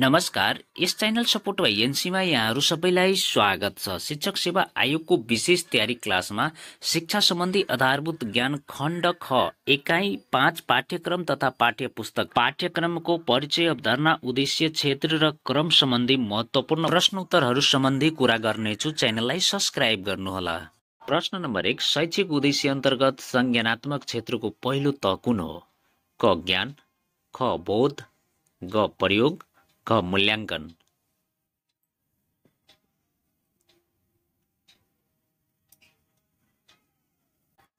नमस्कार यस channel support वा एनसीमा यहाँहरू सबैलाई स्वागत छ शिक्षक सेवा आयोगको विशेष तयारी क्लासमा शिक्षा सम्बन्धी आधारभूत ज्ञान खण्ड ख एकाइ पाँच पाठ्यक्रम तथा पाठ्य पुस्तक पाठ्यक्रमको परिचय अवधारणा उद्देश्य क्षेत्र र क्रम सम्बन्धी महत्त्वपूर्ण प्रश्नोत्तरहरू सम्बन्धी कुरा गर्नेछु च्यानललाई सब्सक्राइब गर्नुहोला प्रश्न नम्बर एक शैक्षिक उद्देश्य अन्तर्गत संज्ञानात्मक क्षेत्रको पहिलो त कुन हो क ज्ञान ख बोध ग प्रयोग क मूल्यांकन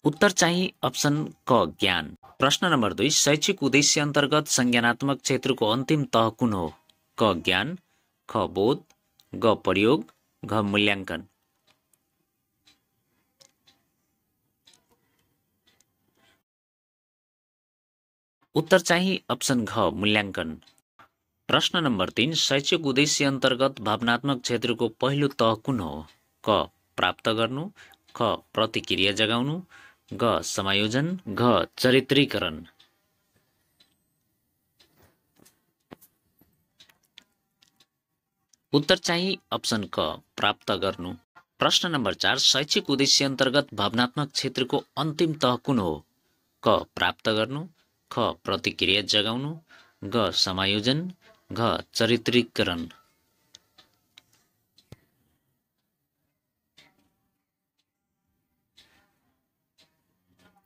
उत्तर चाहिँ अप्सन क ज्ञान प्रश्न नम्बर दुई शैक्षिक उद्देश्य अन्तर्गत संज्ञानात्मक क्षेत्रको अन्तिम तह कुन हो क ज्ञान ख बोध ग प्रयोग घ मूल्याङ्कन उत्तर चाहिँ अप्सन घ मूल्याङ्कन प्रश्न नम्बर तिन शैक्षिक उद्देश्य अन्तर्गत भावनात्मक क्षेत्रको पहिलो तह कुन हो क प्राप्त गर्नु ख प्रतिक्रिया जगाउनु ग समायोजन घ चरित्रीकरण उत्तर चाहिँ अप्सन क प्राप्त गर्नु प्रश्न नम्बर चार शैक्षिक उद्देश्य अन्तर्गत भावनात्मक क्षेत्रको अन्तिम तह कुन हो क प्राप्त गर्नु ख प्रतिक्रिया जगाउनु ग समायोजन घ चरित्रीकरण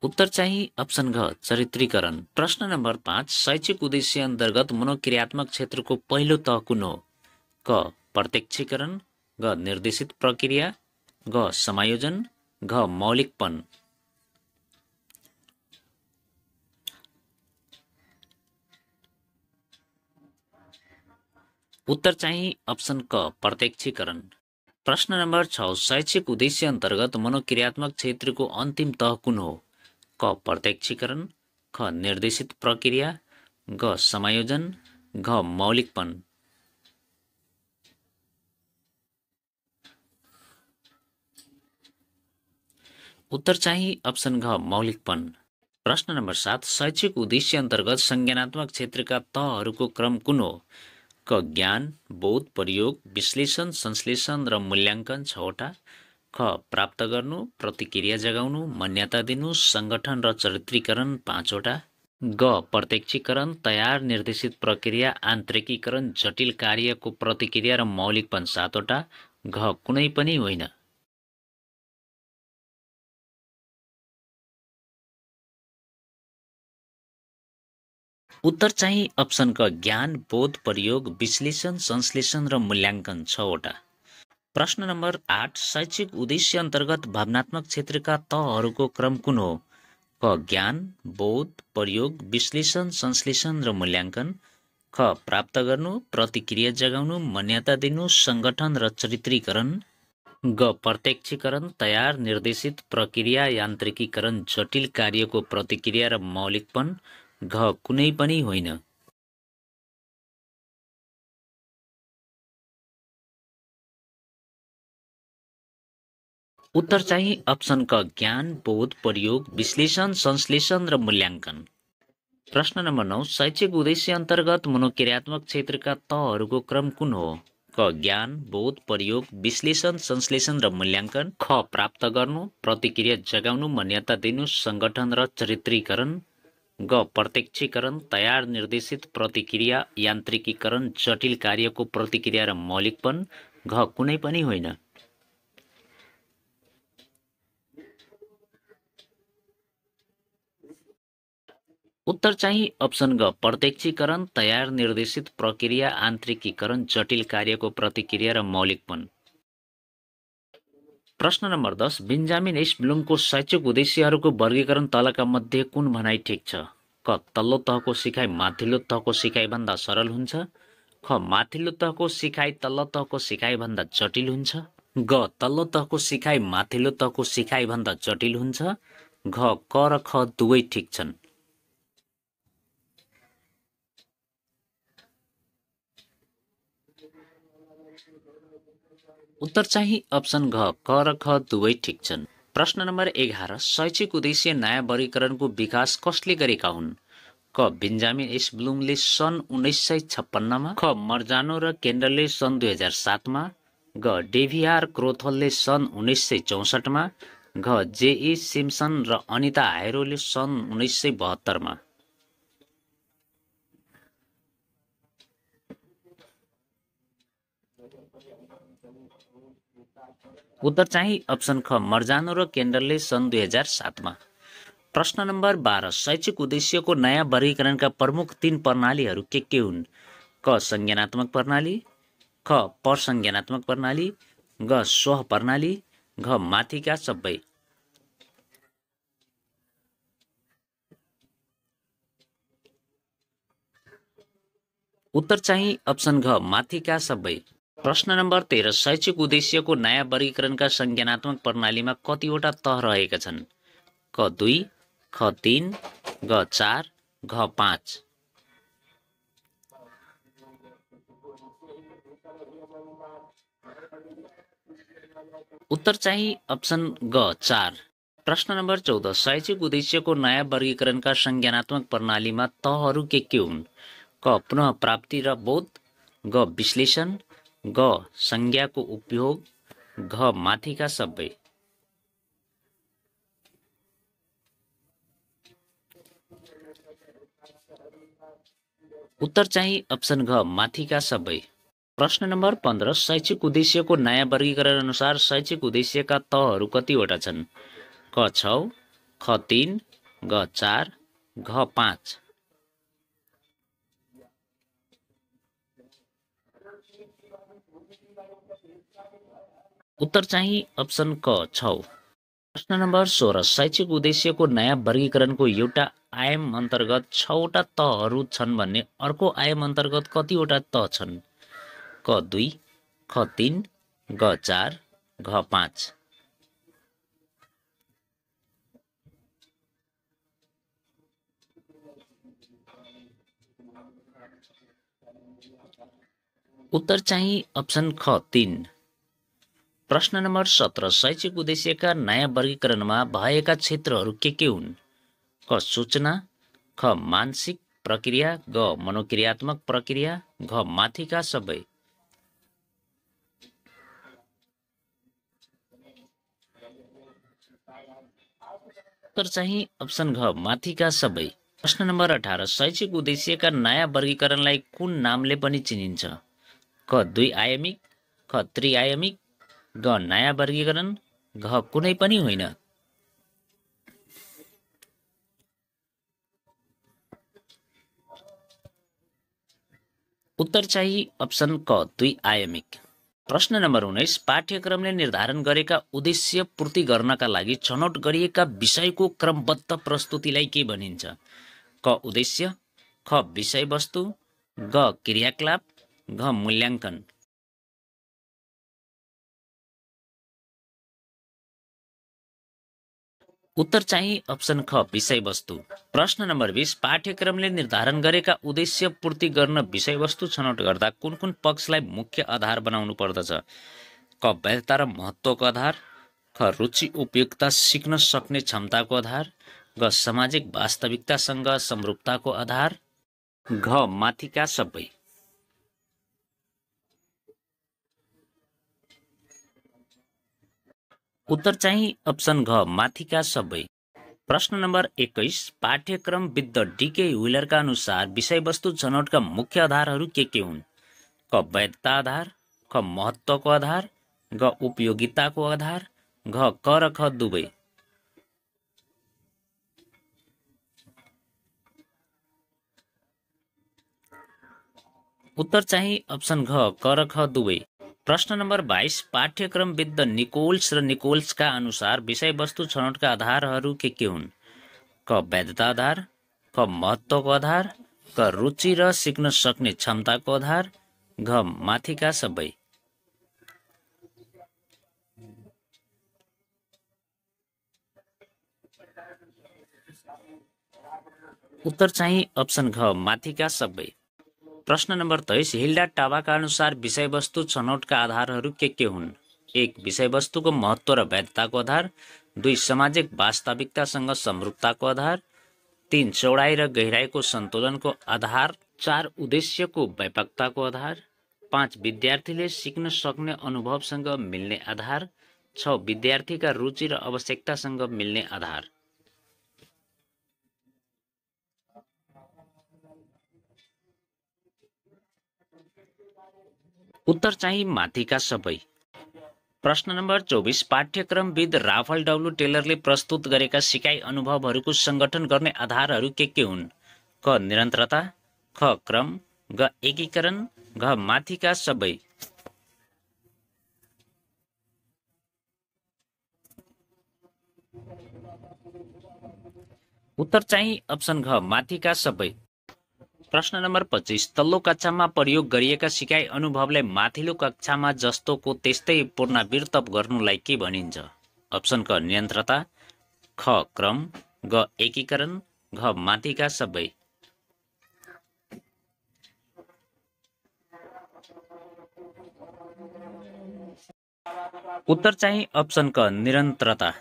उत्तर चाहिँ अप्सन घ चरित्रीकरण प्रश्न नम्बर पाँच शैक्षिक उद्देश्य अन्तर्गत मनोक्रियात्मक क्षेत्रको पहिलो तह कुन हो क प्रत्यक्षीकरण घ निर्देशित प्रक्रिया घ समायोजन घ मौलिकपन उत्तर चाहिँ अप्सन क प्रत्यक्षीकरण प्रश्न नम्बर छ शैक्षिक उद्देश्य अन्तर्गत मनोक्रियात्मक क्षेत्रको अन्तिम तह कुन हो क प्रत्यक्षीकरण ख निर्देशित प्रक्रिया ग समायोजन घ मौलिकपन उत्तर चाहिँ अप्सन घ मौलिकपन प्रश्न नम्बर सात शैक्षिक उद्देश्य अन्तर्गत संज्ञानात्मक क्षेत्रका तहहरूको क्रम कुन हो क ज्ञान बोध प्रयोग विश्लेषण संश्लेषण र मूल्याङ्कन छवटा ख प्राप्त गर्नु प्रतिक्रिया जगाउनु मान्यता दिनु सङ्गठन र चरित्रीकरण पाँचवटा ग प्रत्यक्षीकरण तयार निर्देशित प्रक्रिया आन्तरिकीकरण जटिल कार्यको प्रतिक्रिया र मौलिकपन सातवटा घ कुनै पनि होइन उत्तर चाहिँ क ज्ञान बोध प्रयोग विश्लेषण संश्लेषण र मूल्याङ्कन छवटा प्रश्न नम्बर आठ शैक्षिक उद्देश्य अन्तर्गत भावनात्मक क्षेत्रका तहहरूको क्रम कुन हो क ज्ञान बोध प्रयोग विश्लेषण संश्लेषण र मूल्याङ्कन ख प्राप्त गर्नु प्रतिक्रिया जगाउनु मान्यता दिनु सङ्गठन र चरित्रीकरण ग प्रत्यक्षीकरण तयार निर्देशित प्रक्रिया यान्त्रिकीकरण जटिल कार्यको प्रतिक्रिया र मौलिकपन घ कुनै पनि होइन उत्तर चाहिँ अप्सन क ज्ञान बोध प्रयोग विश्लेषण संश्लेषण र मूल्याङ्कन प्रश्न नम्बर नौ शैक्षिक उद्देश्य अन्तर्गत मनोक्रियात्मक क्षेत्रका तहहरूको क्रम कुन हो क ज्ञान बोध प्रयोग विश्लेषण संश्लेषण र मूल्याङ्कन ख प्राप्त गर्नु प्रतिक्रिया जगाउनु मान्यता दिनु सङ्गठन र चरित्रीकरण ग प्रत्यक्षीकरण तयार निर्देशित प्रतिक्रिया यान्त्रिकीकरण जटिल कार्यको प्रतिक्रिया र मौलिकपन घ कुनै पनि होइन उत्तर चाहिँ अप्सन ग प्रत्यक्षीकरण तयार निर्देशित प्रक्रिया आन्तरिकीकरण जटिल कार्यको प्रतिक्रिया र मौलिकपन प्रश्न नम्बर दस बिन्जामिन एस शैक्षिक उद्देश्यहरूको वर्गीकरण तलका मध्ये कुन भनाइ ठिक छ क तल्लो तहको सिकाइ माथिल्लो तहको सिकाइभन्दा सरल हुन्छ ख माथिल्लो तहको सिकाइ तल्लो तहको सिकाइभन्दा जटिल हुन्छ ग तल्लो तहको सिकाइ माथिल्लो तहको सिकाइभन्दा जटिल हुन्छ घ क र ख दुवै ठिक छन् उत्तर चाहिँ अप्सन घ क र ख दुवै ठिक छन् प्रश्न नम्बर एघार शैक्षिक उद्देश्य नयाँ वर्गीकरणको विकास कसले गरेका हुन् क बेन्जामिन एस ब्लुमले सन् उन्नाइस सय छप्पन्नमा ख मर्जानो र केन्डलले सन् दुई हजार सातमा घ डेभिआर क्रोथलले सन् उन्नाइस सय चौसठमा घ जेई सिम्सन र अनिता हाइरोले सन् उन्नाइस सय बहत्तरमा उत्तर चाहिँ अप्सन ख मर्जानो र केन्द्रले सन् दुई हजार सातमा प्रश्न नम्बर बाह्र शैक्षिक उद्देश्यको नयाँ वर्गीकरणका प्रमुख तीन प्रणालीहरू के के हुन् क संज्ञानात्मक प्रणाली ख परसंज्ञानात्मक प्रणाली ग स्व प्रणाली घ माथिका सबै उत्तर चाहिँ अप्सन घ माथिका सबै प्रश्न नम्बर तेह्र शैक्षिक उद्देश्यको नयाँ वर्गीकरणका संज्ञानात्मक प्रणालीमा कतिवटा तह रहेका छन् क दुई ख तिन ग चार घ पाँच उत्तर चाहिँ अप्सन ग चार प्रश्न नम्बर चौध शैक्षिक उद्देश्यको नयाँ वर्गीकरणका संज्ञानात्मक प्रणालीमा तहहरू के के हुन् क पुनः प्राप्ति र बोध ग विश्लेषण ग संज्ञाको उपयोग घ माथिका सबै उत्तर चाहिँ अप्सन घ माथिका सबै प्रश्न नम्बर पन्ध्र शैक्षिक उद्देश्यको नयाँ वर्गीकरण अनुसार शैक्षिक उद्देश्यका तहहरू कतिवटा छन् क छ ख तिन ग चार घ पाँच उत्तर चाहिँ अप्सन क छ प्रश्न नम्बर सोह्र शैक्षिक उद्देश्यको नयाँ वर्गीकरणको एउटा आयाम अन्तर्गत छवटा तहहरू छन् भन्ने अर्को आयाम अन्तर्गत कतिवटा त छन् क दुई ख तिन ग चार घ पाँच उत्तर चाहिँ अप्सन ख तिन प्रश्न नम्बर सत्र शैक्षिक उद्देश्यका नयाँ वर्गीकरणमा भएका क्षेत्रहरू के के हुन् क सूचना ख मानसिक प्रक्रिया ग मनोक्रियात्मक प्रक्रिया घ माथिका सबै उत्तर चाहिँ अप्सन घ माथिका सबै प्रश्न नम्बर अठार शैक्षिक उद्देश्यका नयाँ वर्गीकरणलाई कुन नामले पनि चिनिन्छ क दुई आयामिक ख त्रिआयामिक ग नयाँ वर्गीकरण घ कुनै पनि होइन उत्तर चाहिँ अप्सन क दुई आयामिक प्रश्न नम्बर उन्नाइस पाठ्यक्रमले निर्धारण गरेका उद्देश्य पूर्ति गर्नका लागि छनौट गरिएका विषयको क्रमबद्ध प्रस्तुतिलाई के भनिन्छ क उद्देश्य ख विषयवस्तु ग क्रियाकलाप घ मूल्याङ्कन उत्तर चाहिँ अप्सन ख विषयवस्तु प्रश्न नम्बर बिस पाठ्यक्रमले निर्धारण गरेका उद्देश्य पूर्ति गर्न विषयवस्तु छनौट गर्दा कुन कुन पक्षलाई मुख्य आधार बनाउनु पर्दछ क वैधता र महत्त्वको आधार ख रुचि उपयुक्तता सिक्न सक्ने क्षमताको आधार ग सामाजिक वास्तविकतासँग समरूपताको आधार घ माथिका सबै उत्तर चाहिँ अप्सन घ माथिका सबै प्रश्न नम्बर एक्काइस पाठ्यक्रम विद्ध डिके ह्विलरका अनुसार विषयवस्तु छनौटका मुख्य आधारहरू के के हुन् क वैधता आधार क महत्त्वको आधार ग उपयोगिताको आधार घ क र ख दुवै उत्तर चाहिँ अप्सन घ क र ख दुवै प्रश्न नम्बर बाइस पाठ्यक्रम विद्ध निकोल्स र निकोल्सका अनुसार विषयवस्तु छनौटका आधारहरू के के हुन् क वैधता आधार क महत्त्वको आधार क रुचि र सिक्न सक्ने क्षमताको आधार घ माथिका सबै उत्तर चाहिँ अप्सन घ माथिका सबै प्रश्न नम्बर तेइस हिल्डा टाबाका अनुसार विषयवस्तु छनौटका आधारहरू के के हुन् एक विषयवस्तुको महत्त्व र वैधताको आधार दुई सामाजिक वास्तविकतासँग समृद्धताको आधार तिन चौडाइ र गहिराईको सन्तुलनको आधार चार उद्देश्यको व्यापकताको आधार पाँच विद्यार्थीले सिक्न सक्ने अनुभवसँग मिल्ने आधार छ विद्यार्थीका रुचि र आवश्यकतासँग मिल्ने आधार उत्तर चाहिँ माथिका सबै प्रश्न नम्बर चौबिस पाठ्यक्रमविद राफल डब्लु टेलरले प्रस्तुत गरेका सिकाइ अनुभवहरूको सङ्गठन गर्ने आधारहरू के के हुन् क निरन्तरता ख क्रम ग एकीकरण घ माथिका सबै उत्तर चाहिँ अप्सन घ माथिका सबै प्रश्न नम्बर पच्चिस तल्लो कक्षामा प्रयोग गरिएका सिकाइ अनुभवलाई माथिल्लो कक्षामा जस्तोको त्यस्तै पुनरावृत्त गर्नुलाई के भनिन्छ अप्सन क नियन्त्रता ख क्रम ग एकीकरण घ माथिका सबै उत्तर चाहिँ अप्सन क निरन्तरता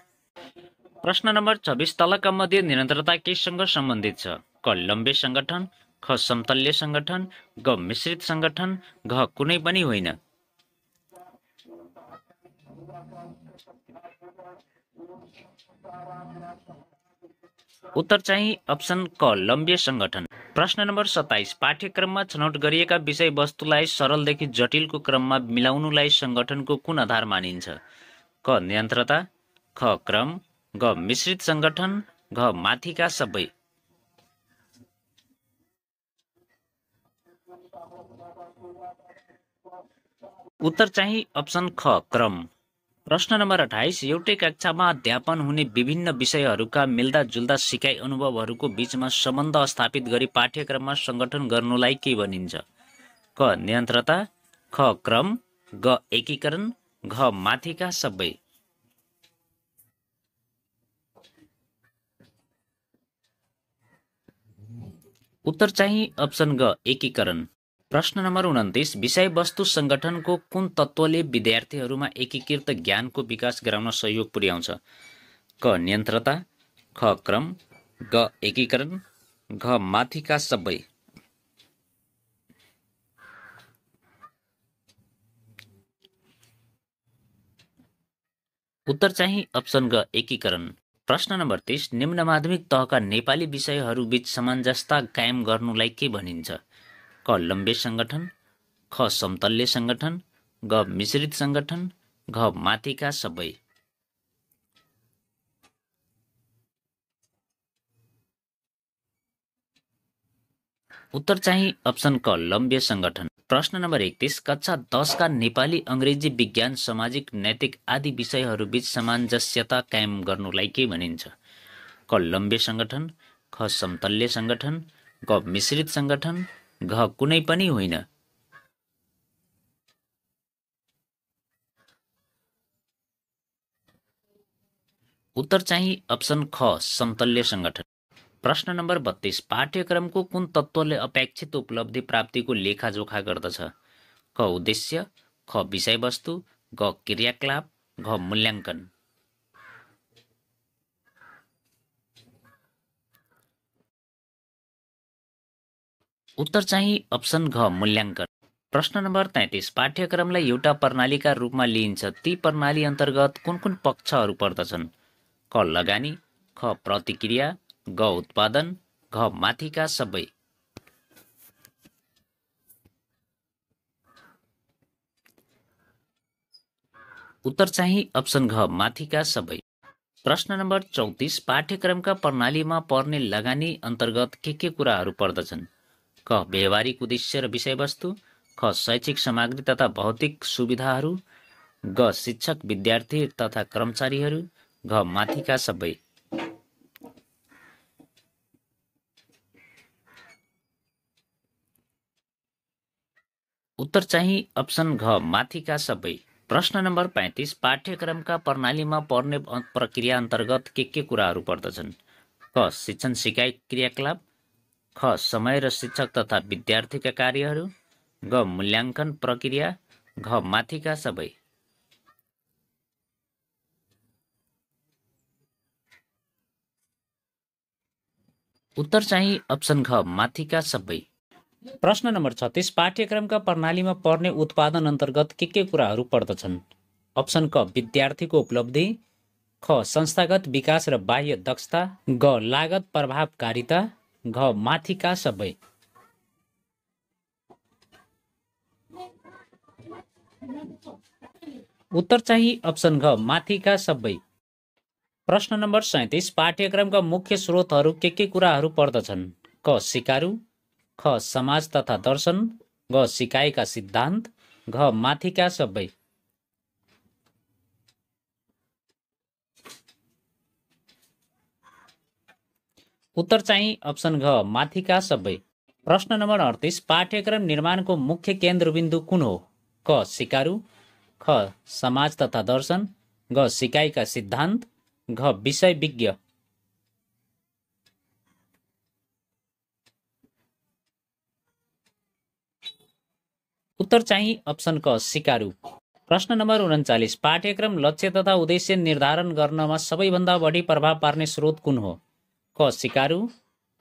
प्रश्न नम्बर छब्बिस तलका मध्ये निरन्तरता केसँग सम्बन्धित छ क लम्बे सङ्गठन ख समतल्य सङ्गठन ग मिश्रित सङ्गठन घ कुनै पनि होइन उत्तर चाहिँ अप्सन क लम्बे सङ्गठन प्रश्न नम्बर सत्ताइस पाठ्यक्रममा छनौट गरिएका विषयवस्तुलाई सरलदेखि जटिलको क्रममा मिलाउनुलाई सङ्गठनको कुन आधार मानिन्छ क नियन्त्रता ख क्रम ग मिश्रित सङ्गठन घ माथिका सबै उत्तर चाहिँ अप्सन ख क्रम प्रश्न नम्बर अठाइस एउटै कक्षामा अध्यापन हुने विभिन्न विषयहरूका जुल्दा सिकाइ अनुभवहरूको बिचमा सम्बन्ध स्थापित गरी पाठ्यक्रममा सङ्गठन गर्नुलाई के भनिन्छ क नियन्त्रता ख क्रम ग एकीकरण घ माथिका सबै उत्तर चाहिँ अप्सन ग एकीकरण प्रश्न नम्बर उन्तिस विषयवस्तु सङ्गठनको कुन तत्त्वले विद्यार्थीहरूमा एकीकृत ज्ञानको विकास गराउन सहयोग पुर्याउँछ क नियन्त्रता ख क्रम ग एकीकरण घ माथिका सबै उत्तर चाहिँ अप्सन ग एकीकरण प्रश्न नम्बर तिस निम्न माध्यमिक तहका नेपाली विषयहरूबीच सामञ्जसता कायम गर्नुलाई के भनिन्छ क लम्बे सङ्गठन ख समतल्य सङ्गठन ग मिश्रित सङ्गठन घ माथिका सबै उत्तर चाहिँ अप्सन क लम्बे सङ्गठन प्रश्न नम्बर एकतिस कक्षा दसका नेपाली अङ्ग्रेजी विज्ञान सामाजिक नैतिक आदि विषयहरूबीच सामञ्जस्यता कायम गर्नुलाई के भनिन्छ क लम्बे सङ्गठन ख समतल्य सङ्गठन ग मिश्रित सङ्गठन घ कुनै पनि होइन उत्तर चाहिँ अप्सन ख समतल्य सङ्गठन प्रश्न नम्बर बत्तिस पाठ्यक्रमको कुन तत्त्वले अपेक्षित उपलब्धि प्राप्तिको लेखाजोखा गर्दछ क उद्देश्य ख विषयवस्तु घ क्रियाकलाप घ मूल्याङ्कन उत्तर चाहिँ अप्सन घ मूल्याङ्कन प्रश्न नम्बर तैतिस पाठ्यक्रमलाई एउटा प्रणालीका रूपमा लिइन्छ ती प्रणाली अन्तर्गत कुन कुन पक्षहरू पर्दछन् क लगानी ख प्रतिक्रिया ग उत्पादन घ माथिका सबै उत्तर चाहिँ अप्सन घ माथिका सबै प्रश्न नम्बर चौतिस पाठ्यक्रमका प्रणालीमा पर्ने लगानी अन्तर्गत के के कुराहरू पर्दछन् क व्यवहारिक उद्देश्य र विषयवस्तु ख शैक्षिक सामग्री तथा भौतिक सुविधाहरू ग शिक्षक विद्यार्थी तथा कर्मचारीहरू घ माथिका सबै उत्तर चाहिँ अप्सन घ माथिका सबै प्रश्न नम्बर पैँतिस पाठ्यक्रमका प्रणालीमा पर्ने प्रक्रिया अन्तर्गत के के कुराहरू पर्दछन् क शिक्षण सिकाइ क्रियाकलाप ख समय र शिक्षक तथा विद्यार्थीका कार्यहरू ग मूल्याङ्कन प्रक्रिया घ माथिका सबै उत्तर चाहिँ अप्सन घ माथिका सबै प्रश्न नम्बर छत्तिस पाठ्यक्रमका प्रणालीमा पर्ने उत्पादन अन्तर्गत के के कुराहरू पर्दछन् अप्सन क विद्यार्थीको उपलब्धि ख संस्थागत विकास र बाह्य दक्षता ग लागत प्रभावकारिता घ माथिका सबै उत्तर चाहिँ अप्सन घ माथिका सबै प्रश्न नम्बर सैतिस पाठ्यक्रमका मुख्य स्रोतहरू के के कुराहरू पर्दछन् क सिकारु ख समाज तथा दर्शन घ सिकाएका सिद्धान्त घ माथिका सबै उत्तर चाहिँ अप्सन घ माथिका सबै प्रश्न नम्बर अडतिस पाठ्यक्रम निर्माणको मुख्य केन्द्रबिन्दु कुन हो क सिकारु ख समाज तथा दर्शन घ सिकाइका सिद्धान्त घ विषय विज्ञ उत्तर चाहिँ अप्सन क सिकारु प्रश्न नम्बर उन्चालिस पाठ्यक्रम लक्ष्य तथा उद्देश्य निर्धारण गर्नमा सबैभन्दा बढी प्रभाव पार्ने स्रोत कुन हो क सिकारु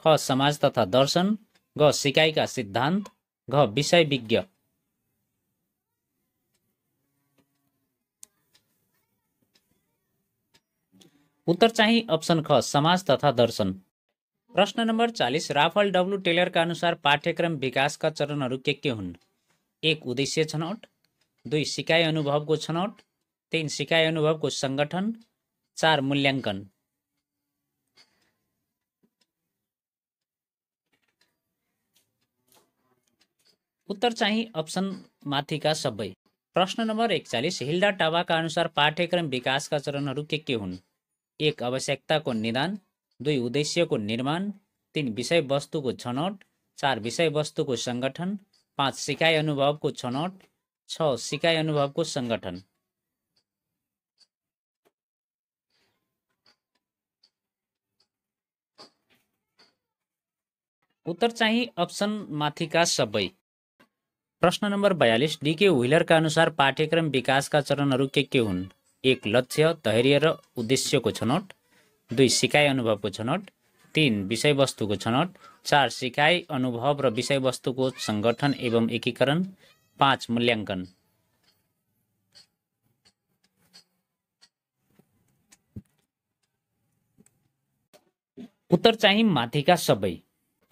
ख समाज तथा दर्शन ग सिकाइका सिद्धान्त घ विषय विज्ञ उत्तर चाहिँ अप्सन ख समाज तथा दर्शन प्रश्न नम्बर चालिस राफल डब्लु टेलरका अनुसार पाठ्यक्रम विकासका चरणहरू के के हुन् एक उद्देश्य छनौट दुई सिकाइ अनुभवको छनौट तिन सिकाइ अनुभवको सङ्गठन चार मूल्याङ्कन उत्तर चाहिँ अप्सन माथिका सबै प्रश्न नम्बर एकचालिस हिल्डा टावाका अनुसार पाठ्यक्रम विकासका चरणहरू के के हुन् एक आवश्यकताको निदान दुई उद्देश्यको निर्माण तिन विषयवस्तुको छनौट चार विषयवस्तुको सङ्गठन पाँच सिकाइ अनुभवको छनौट छ सिकाइ अनुभवको सङ्गठन उत्तर चाहिँ अप्सन माथिका सबै प्रश्न नम्बर बयालिस डिके व्हिलरका अनुसार पाठ्यक्रम विकासका चरणहरू के के हुन् एक लक्ष्य धैर्य र उद्देश्यको छनौट दुई सिकाइ अनुभवको छनौट तिन विषयवस्तुको छनौट चार सिकाइ अनुभव र विषयवस्तुको सङ्गठन एवं एकीकरण पाँच मूल्याङ्कन उत्तर चाहिँ माथिका सबै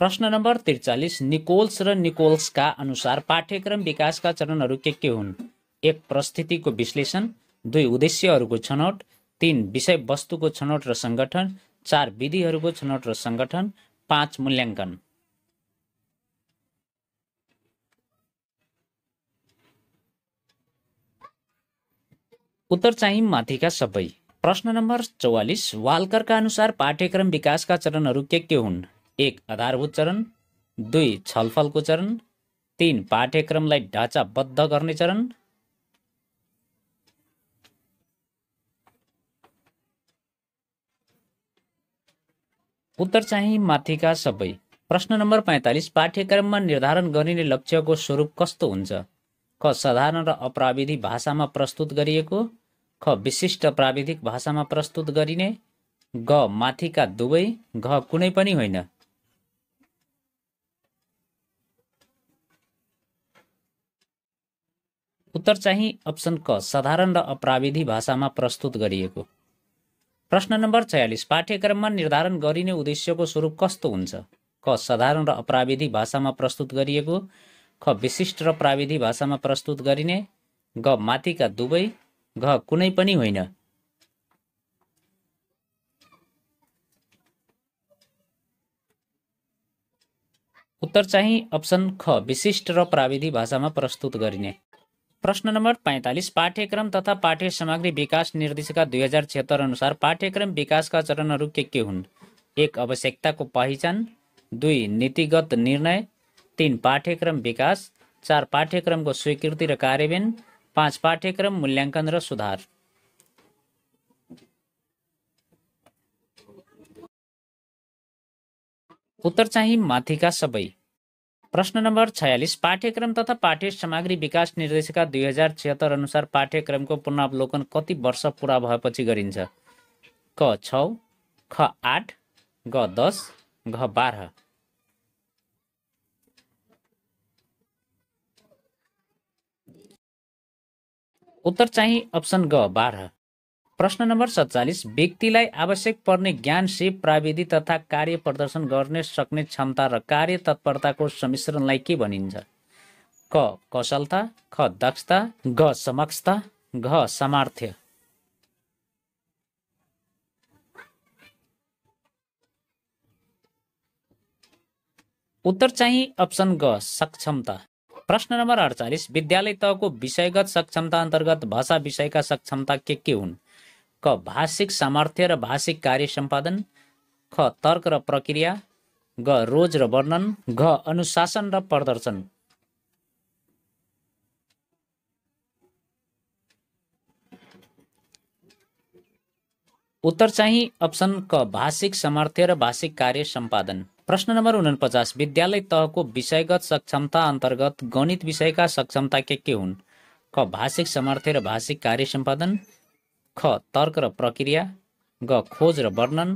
प्रश्न नम्बर त्रिचालिस निकोल्स र निकोल्सका अनुसार पाठ्यक्रम विकासका चरणहरू के के हुन् एक प्रस्थितिको विश्लेषण दुई उद्देश्यहरूको छनौट तिन विषयवस्तुको छनौट र सङ्गठन चार विधिहरूको छनौट र सङ्गठन पाँच मूल्याङ्कन उत्तर चाहिँ माथिका सबै प्रश्न नम्बर चौवालिस वालकरका अनुसार पाठ्यक्रम विकासका चरणहरू के के हुन् एक आधारभूत चरण दुई छलफलको चरण तिन पाठ्यक्रमलाई ढाँचाबद्ध गर्ने चरण उत्तर चाहिँ माथिका सबै प्रश्न नम्बर पैँतालिस पाठ्यक्रममा निर्धारण गरिने लक्ष्यको स्वरूप कस्तो हुन्छ ख साधारण र अप्राविधिक भाषामा प्रस्तुत गरिएको ख विशिष्ट प्राविधिक भाषामा प्रस्तुत गरिने ग माथिका दुवै घ कुनै पनि होइन उत्तर चाहिँ अप्सन क साधारण र अप्राविधि भाषामा प्रस्तुत गरिएको प्रश्न नम्बर छयालिस पाठ्यक्रममा निर्धारण गरिने उद्देश्यको स्वरूप कस्तो हुन्छ क साधारण र अप्राविधि भाषामा प्रस्तुत गरिएको ख विशिष्ट र प्राविधि भाषामा प्रस्तुत गरिने ग माथिका दुवै घ कुनै पनि होइन उत्तर चाहिँ अप्सन ख विशिष्ट र प्राविधिक भाषामा प्रस्तुत गरिने प्रश्न नम्बर पैँतालिस पाठ्यक्रम तथा पाठ्य सामग्री विकास निर्देशिका दुई हजार छिहत्तर अनुसार पाठ्यक्रम विकासका चरणहरू के के हुन् एक आवश्यकताको पहिचान दुई नीतिगत निर्णय तिन पाठ्यक्रम विकास चार पाठ्यक्रमको स्वीकृति र कार्यान्वयन पाँच पाठ्यक्रम मूल्याङ्कन र सुधार उत्तर चाहिँ माथिका सबै प्रश्न नम्बर छयालिस पाठ्यक्रम तथा पाठ्य सामग्री विकास निर्देशिका दुई हजार छिहत्तर अनुसार पाठ्यक्रमको पुनरावलोकन कति वर्ष पुरा भएपछि गरिन्छ क छ ख आठ ग दस घ बाह्र उत्तर चाहिँ अप्सन ग बाह्र प्रश्न नम्बर सत्तालिस व्यक्तिलाई आवश्यक पर्ने ज्ञान सिप प्राविधि तथा कार्य प्रदर्शन गर्ने सक्ने क्षमता र कार्य तत्परताको सम्मिश्रणलाई के भनिन्छ क कौशलता ख दक्षता ग समक्षता घ सामर्थ्य उत्तर चाहिँ अप्सन ग सक्षमता प्रश्न नम्बर अडचालिस विद्यालय तहको विषयगत सक्षमता अन्तर्गत भाषा विषयका सक्षमता के के हुन् क भाषिक सामर्थ्य र भाषिक कार्य सम्पादन ख तर्क र प्रक्रिया ग रोज र वर्णन घ अनुशासन र प्रदर्शन उत्तर चाहिँ अप्सन क भाषिक सामर्थ्य र भाषिक कार्य सम्पादन प्रश्न नम्बर उनपचास विद्यालय तहको विषयगत सक्षमता अन्तर्गत गणित विषयका सक्षमता के के हुन् क भाषिक सामर्थ्य र भाषिक कार्य सम्पादन ख तर्क र प्रक्रिया ग खोज र वर्णन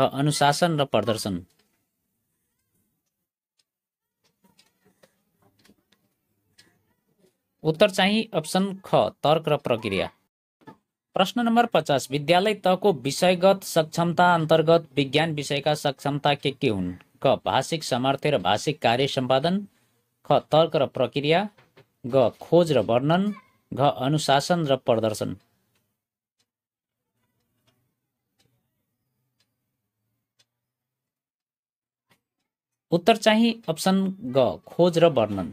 घ अनुशासन र प्रदर्शन उत्तर चाहिँ अप्सन ख तर्क र प्रक्रिया प्रश्न नम्बर पचास विद्यालय तहको विषयगत सक्षमता अन्तर्गत विज्ञान विषयका सक्षमता के के हुन् क भाषिक सामर्थ्य र भाषिक कार्य सम्पादन ख तर्क र प्रक्रिया ग खोज र वर्णन घ अनुशासन र प्रदर्शन उत्तर चाहिँ अप्सन ग खोज र वर्णन